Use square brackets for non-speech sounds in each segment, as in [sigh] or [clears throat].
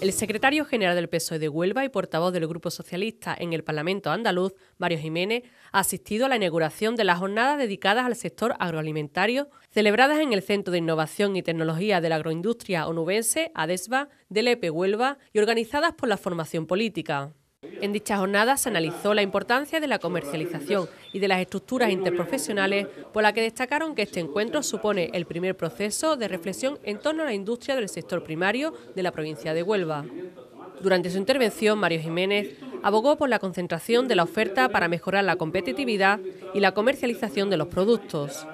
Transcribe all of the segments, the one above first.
El secretario general del PSOE de Huelva y portavoz del Grupo Socialista en el Parlamento andaluz, Mario Jiménez, ha asistido a la inauguración de las jornadas dedicadas al sector agroalimentario, celebradas en el Centro de Innovación y Tecnología de la Agroindustria Onubense, ADESBA, del EPE Huelva, y organizadas por la Formación Política. En dichas jornadas se analizó la importancia de la comercialización y de las estructuras interprofesionales, por la que destacaron que este encuentro supone el primer proceso de reflexión en torno a la industria del sector primario de la provincia de Huelva. Durante su intervención, Mario Jiménez abogó por la concentración de la oferta para mejorar la competitividad y la comercialización de los productos.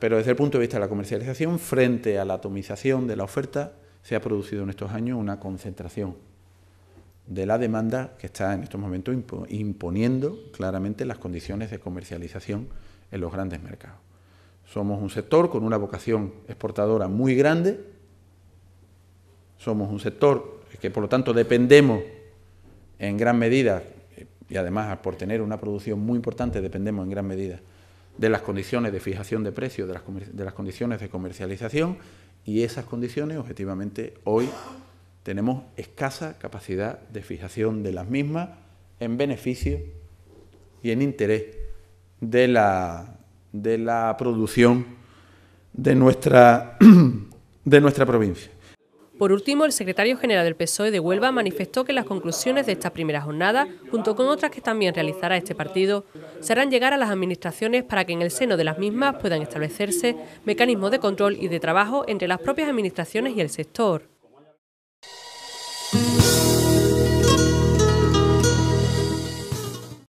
Pero desde el punto de vista de la comercialización, frente a la atomización de la oferta, se ha producido en estos años una concentración de la demanda que está en estos momentos imponiendo claramente las condiciones de comercialización en los grandes mercados. Somos un sector con una vocación exportadora muy grande, somos un sector que por lo tanto dependemos en gran medida, y además por tener una producción muy importante dependemos en gran medida de las condiciones de fijación de precios, de las, de las condiciones de comercialización, y esas condiciones objetivamente hoy tenemos escasa capacidad de fijación de las mismas en beneficio y en interés de la, producción de nuestra, [clears throat] de nuestra provincia. Por último, el secretario general del PSOE de Huelva manifestó que las conclusiones de esta primera jornada, junto con otras que también realizará este partido, serán llegar a las administraciones para que en el seno de las mismas puedan establecerse mecanismos de control y de trabajo entre las propias administraciones y el sector.